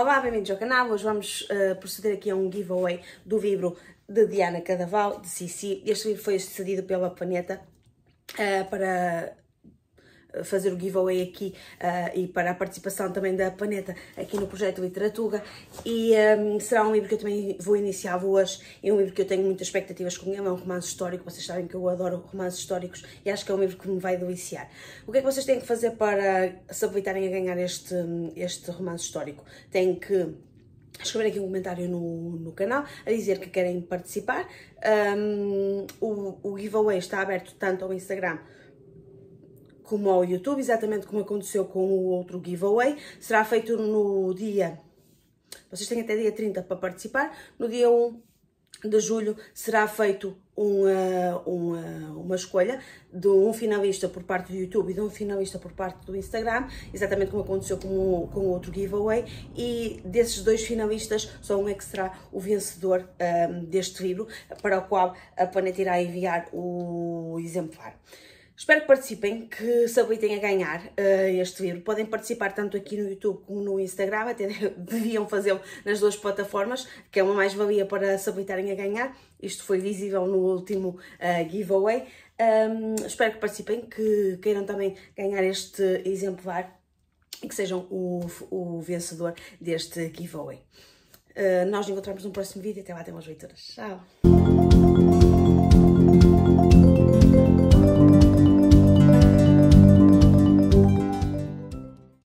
Olá, bem-vindos ao canal. Hoje vamos uh, proceder aqui a um giveaway do livro de Diana Cadaval, de Cici. Este livro foi cedido pela Planeta uh, para fazer o giveaway aqui uh, e para a participação também da Paneta aqui no projeto Literatuga e um, será um livro que eu também vou iniciar hoje, é um livro que eu tenho muitas expectativas com ele, é um romance histórico, vocês sabem que eu adoro romances históricos e acho que é um livro que me vai deliciar. O que é que vocês têm que fazer para se habilitarem a ganhar este, hum, este romance histórico? Têm que escrever aqui um comentário no, no canal a dizer que querem participar. Um, o, o giveaway está aberto tanto ao Instagram como ao YouTube, exatamente como aconteceu com o outro giveaway. Será feito no dia... Vocês têm até dia 30 para participar. No dia 1 de julho será feito uma, eh, uma, eh, uma escolha de um finalista por parte do YouTube e de um finalista por parte do Instagram, exatamente como aconteceu com o, com outro giveaway, e desses dois finalistas só um é que será o vencedor um, eh, deste livro, para o qual a Planeta irá enviar o exemplar. Espero que participem, que se habilitem a ganhar uh, este livro. Podem participar tanto aqui no YouTube como no Instagram, até deviam fazê-lo nas duas plataformas, que é uma mais-valia para se habilitarem a ganhar. Isto foi visível no último uh, giveaway. Um, ehm, espero que participem, que queiram também ganhar este exemplar e que sejam o, o vencedor deste giveaway. Uh, nós nos encontramos no próximo vídeo. Até lá, até umas leituras. Tchau!